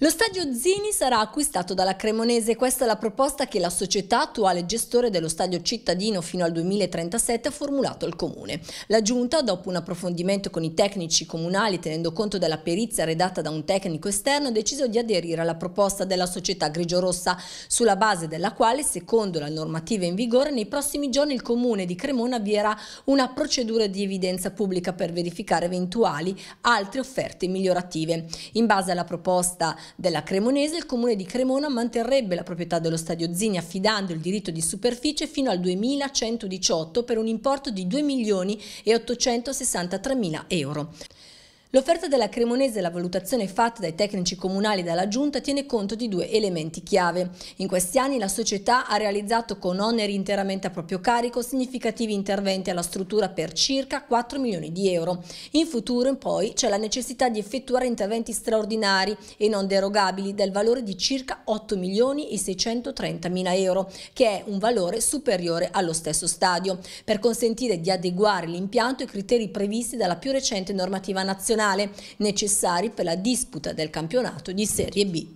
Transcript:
Lo stadio Zini sarà acquistato dalla Cremonese, questa è la proposta che la società attuale gestore dello stadio cittadino fino al 2037 ha formulato al Comune. La Giunta, dopo un approfondimento con i tecnici comunali tenendo conto della perizia redatta da un tecnico esterno, ha deciso di aderire alla proposta della società grigio-rossa, sulla base della quale, secondo la normativa in vigore, nei prossimi giorni il Comune di Cremona avvierà una procedura di evidenza pubblica per verificare eventuali altre offerte migliorative. In base alla proposta della Cremonese, il comune di Cremona manterrebbe la proprietà dello stadio Zini affidando il diritto di superficie fino al 2118 per un importo di 2 milioni e 863 mila euro. L'offerta della Cremonese e la valutazione fatta dai tecnici comunali e dalla Giunta tiene conto di due elementi chiave. In questi anni la società ha realizzato con oneri interamente a proprio carico significativi interventi alla struttura per circa 4 milioni di euro. In futuro poi c'è la necessità di effettuare interventi straordinari e non derogabili del valore di circa 8 milioni e 630 mila euro, che è un valore superiore allo stesso stadio, per consentire di adeguare l'impianto ai criteri previsti dalla più recente normativa nazionale nazionale necessari per la disputa del campionato di Serie B.